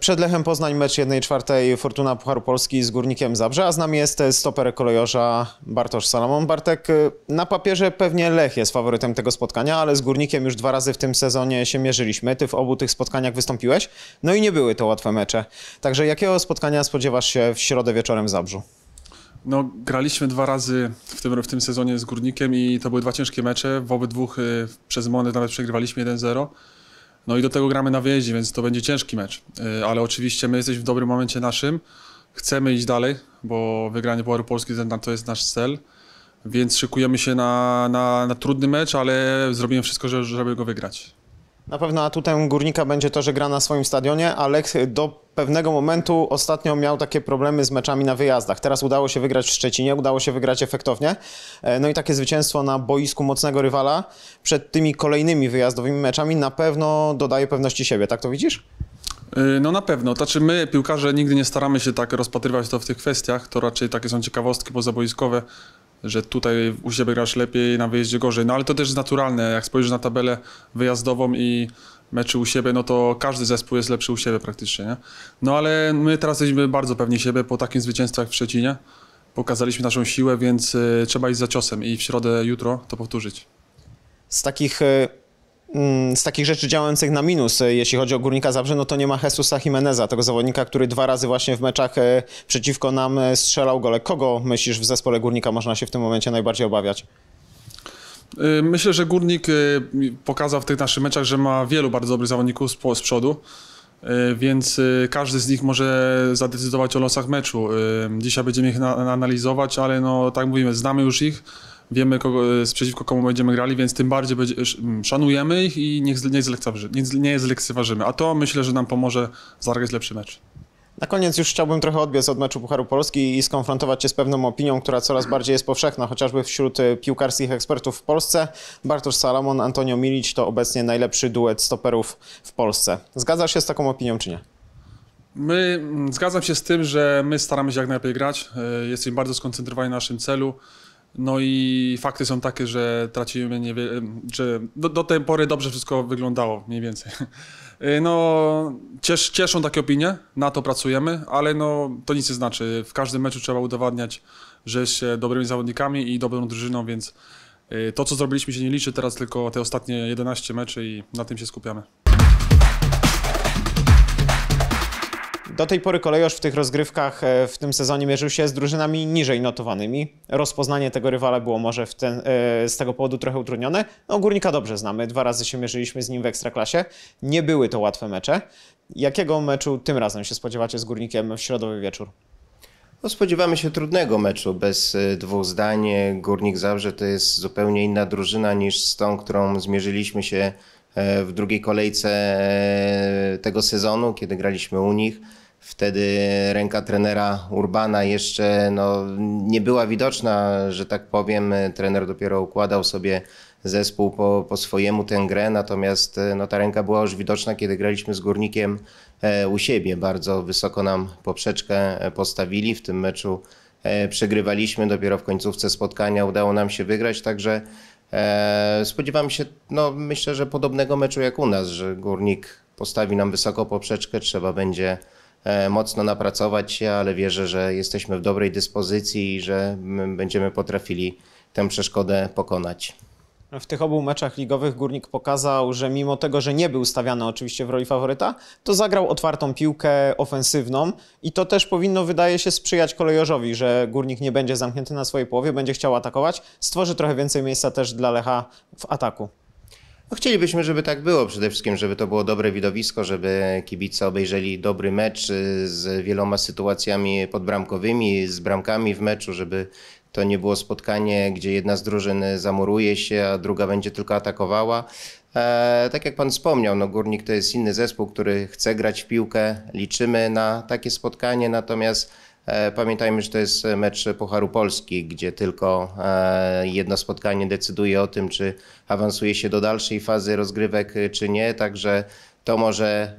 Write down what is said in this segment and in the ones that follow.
Przed Lechem Poznań mecz 1-4 Fortuna Pucharu Polski z Górnikiem Zabrze, a z nami jest stoper kolejorza Bartosz Salomon. Bartek, na papierze pewnie Lech jest faworytem tego spotkania, ale z Górnikiem już dwa razy w tym sezonie się mierzyliśmy. Ty w obu tych spotkaniach wystąpiłeś, no i nie były to łatwe mecze. Także jakiego spotkania spodziewasz się w środę wieczorem w Zabrzu? No, graliśmy dwa razy w tym, w tym sezonie z Górnikiem i to były dwa ciężkie mecze. W obydwu y, przez Monet nawet przegrywaliśmy 1-0. No i do tego gramy na wyjeździe, więc to będzie ciężki mecz. Y, ale oczywiście my jesteśmy w dobrym momencie naszym. Chcemy iść dalej, bo wygranie Pucharu Polski to jest nasz cel. Więc szykujemy się na, na, na trudny mecz, ale zrobimy wszystko, żeby go wygrać. Na pewno atutem Górnika będzie to, że gra na swoim stadionie, ale do pewnego momentu ostatnio miał takie problemy z meczami na wyjazdach. Teraz udało się wygrać w Szczecinie, udało się wygrać efektownie. E, no i takie zwycięstwo na boisku mocnego rywala przed tymi kolejnymi wyjazdowymi meczami na pewno dodaje pewności siebie. Tak to widzisz? E, no na pewno. Znaczy my, piłkarze, nigdy nie staramy się tak rozpatrywać to w tych kwestiach. To raczej takie są ciekawostki pozaboiskowe, że tutaj u siebie grasz lepiej, na wyjeździe gorzej. No ale to też jest naturalne, jak spojrzysz na tabelę wyjazdową i meczy u siebie, no to każdy zespół jest lepszy u siebie praktycznie, nie? No ale my teraz jesteśmy bardzo pewni siebie po takim zwycięstwie jak w Szczecinie. Pokazaliśmy naszą siłę, więc e, trzeba iść za ciosem i w środę, jutro to powtórzyć. Z takich e, Mm, z takich rzeczy działających na minus, e, jeśli chodzi o Górnika Zabrze, no to nie ma Jesusa Jimeneza, tego zawodnika, który dwa razy właśnie w meczach e, przeciwko nam e, strzelał gole. Kogo myślisz w zespole Górnika można się w tym momencie najbardziej obawiać? Myślę, że Górnik pokazał w tych naszych meczach, że ma wielu bardzo dobrych zawodników z przodu, więc każdy z nich może zadecydować o losach meczu. Dzisiaj będziemy ich analizować, ale no tak mówimy, znamy już ich wiemy kogo, e, przeciwko komu będziemy grali, więc tym bardziej będzie, szanujemy ich i nie, nie, zlekceważymy, nie zlekceważymy. A to myślę, że nam pomoże zagrać lepszy mecz. Na koniec już chciałbym trochę odbiec od meczu Pucharu Polski i skonfrontować się z pewną opinią, która coraz bardziej jest powszechna, chociażby wśród e, piłkarskich ekspertów w Polsce. Bartosz Salamon, Antonio Milić to obecnie najlepszy duet stoperów w Polsce. Zgadzasz się z taką opinią, czy nie? My, mm, zgadzam się z tym, że my staramy się jak najlepiej grać. E, jesteśmy bardzo skoncentrowani na naszym celu. No i fakty są takie, że tracimy niewiele, że do, do, tej pory dobrze wszystko wyglądało, mniej więcej. Y, no, ciesz, cieszą takie opinie, na to pracujemy, ale no, to nic nie znaczy. W każdym meczu trzeba udowadniać, że jest się dobrymi zawodnikami i dobrą drużyną, więc y, to, co zrobiliśmy się nie liczy teraz, tylko te ostatnie 11 meczy i na tym się skupiamy. Do tej pory kolejorz w tych rozgrywkach e, w tym sezonie mierzył się z drużynami niżej notowanymi. Rozpoznanie tego rywala było może ten, e, z tego powodu trochę utrudnione. No, Górnika dobrze znamy, dwa razy się mierzyliśmy z nim w Ekstraklasie. Nie były to łatwe mecze. Jakiego meczu tym razem się spodziewacie z Górnikiem w środowy wieczór? No spodziewamy się trudnego meczu, bez e, dwóch zdań. Górnik Zabrze to jest zupełnie inna drużyna niż z tą, którą zmierzyliśmy się E, w drugiej kolejce e, tego sezonu, kiedy graliśmy u nich. Wtedy ręka trenera Urbana jeszcze no, nie była widoczna, że tak powiem. Trener dopiero układał sobie zespół po, po swojemu tę grę, natomiast e, no, ta ręka była już widoczna, kiedy graliśmy z Górnikiem u siebie. Bardzo wysoko nam poprzeczkę postawili w tym meczu. Przegrywaliśmy dopiero w końcówce spotkania, udało nam się wygrać, także E, Spodziewam się, no myślę, że podobnego meczu jak u nas, że Górnik postawi nam wysoko poprzeczkę, trzeba będzie e, mocno napracować się, ale wierzę, że jesteśmy w dobrej dyspozycji i że będziemy potrafili tę przeszkodę pokonać. W tych obu meczach ligowych Górnik pokazał, że mimo tego, że nie był stawiany oczywiście w roli faworyta, to zagrał otwartą piłkę ofensywną i to też powinno, wydaje się, sprzyjać kolejorzowi, że Górnik nie będzie zamknięty na swojej połowie, będzie chciał atakować, stworzy trochę więcej miejsca też dla Lecha w ataku. No chcielibyśmy, żeby tak było przede wszystkim, żeby to było dobre widowisko, żeby kibice obejrzeli dobry mecz y, z wieloma sytuacjami podbramkowymi, z bramkami w meczu, żeby to nie było spotkanie, gdzie jedna z drużyn zamuruje się, a druga będzie tylko atakowała. E, tak jak Pan wspomniał, no Górnik to jest inny zespół, który chce grać w piłkę. Liczymy na takie spotkanie, natomiast e, pamiętajmy, że to jest mecz Pucharu Polski, gdzie tylko e, jedno spotkanie decyduje o tym, czy awansuje się do dalszej fazy rozgrywek, czy nie. Także to może,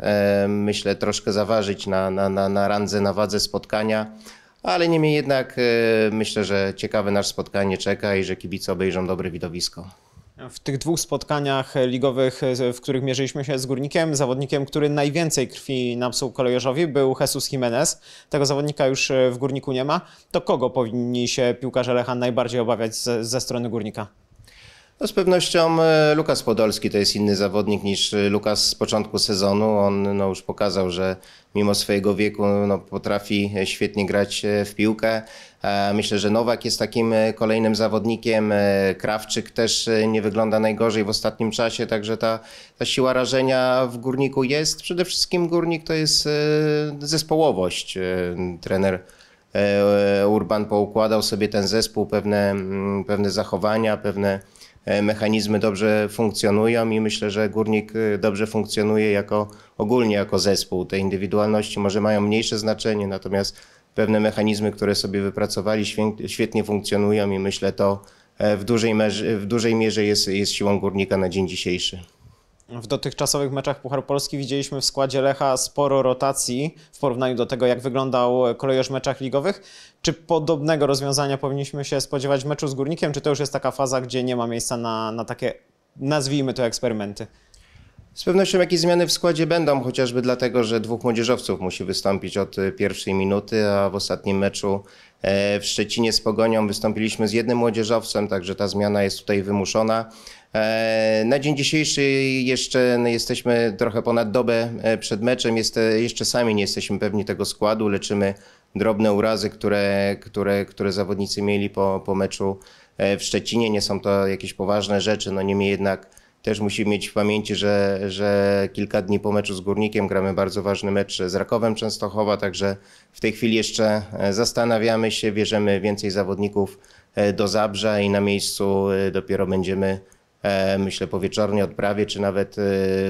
myślę, troszkę zaważyć na, na, na, na randze, na wadze spotkania ale niemniej jednak e, myślę, że ciekawe nasze spotkanie czeka i że kibice obejrzą dobre widowisko. W tych dwóch spotkaniach ligowych, e, w których mierzyliśmy się z Górnikiem, zawodnikiem, który najwięcej krwi napsuł kolejarzowi był Jesus Jimenez. Tego zawodnika już e, w Górniku nie ma. To kogo powinni się piłkarze Lechan najbardziej obawiać ze, ze strony Górnika? No z pewnością e, Lukas Podolski to jest inny zawodnik niż e, Lukas z początku sezonu. On no, już pokazał, że mimo swojego wieku no, potrafi e, świetnie grać w piłkę. Myślę, że Nowak jest takim kolejnym zawodnikiem. Krawczyk też nie wygląda najgorzej w ostatnim czasie, także ta, ta siła rażenia w górniku jest. Przede wszystkim górnik to jest zespołowość. Trener Urban poukładał sobie ten zespół, pewne, mm, pewne zachowania, pewne E, mechanizmy dobrze funkcjonują i myślę, że górnik e, dobrze funkcjonuje jako ogólnie jako zespół. Te indywidualności może mają mniejsze znaczenie, natomiast pewne mechanizmy, które sobie wypracowali, świetnie funkcjonują i myślę to e, w dużej mierze, w dużej mierze jest, jest siłą górnika na dzień dzisiejszy w dotychczasowych meczach Pucharu Polski widzieliśmy w składzie Lecha sporo rotacji w porównaniu do tego, jak wyglądał kolejorz w meczach ligowych. Czy podobnego rozwiązania powinniśmy się spodziewać w meczu z Górnikiem, czy to już jest taka faza, gdzie nie ma miejsca na, na takie, nazwijmy to, eksperymenty? Z pewnością jakieś zmiany w składzie będą, chociażby dlatego, że dwóch młodzieżowców musi wystąpić od e, pierwszej minuty, a w ostatnim meczu e, w Szczecinie z Pogonią wystąpiliśmy z jednym młodzieżowcem, także ta zmiana jest tutaj wymuszona. E, na dzień dzisiejszy jeszcze jesteśmy trochę ponad dobę e, przed meczem. E, jeszcze sami nie jesteśmy pewni tego składu. Leczymy drobne urazy, które, które, które zawodnicy mieli po, po meczu w Szczecinie. Nie są to jakieś poważne rzeczy. No niemniej jednak też musimy mieć w pamięci, że, że kilka dni po meczu z Górnikiem gramy bardzo ważny mecz z Rakowem Częstochowa, także w tej chwili jeszcze zastanawiamy się, bierzemy więcej zawodników do Zabrza i na miejscu dopiero będziemy E, myślę po wieczornej odprawie, czy nawet e,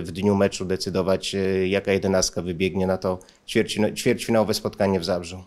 w dniu meczu decydować, e, jaka jedenastka wybiegnie na to ćwierćfinałowe spotkanie w Zabrzu.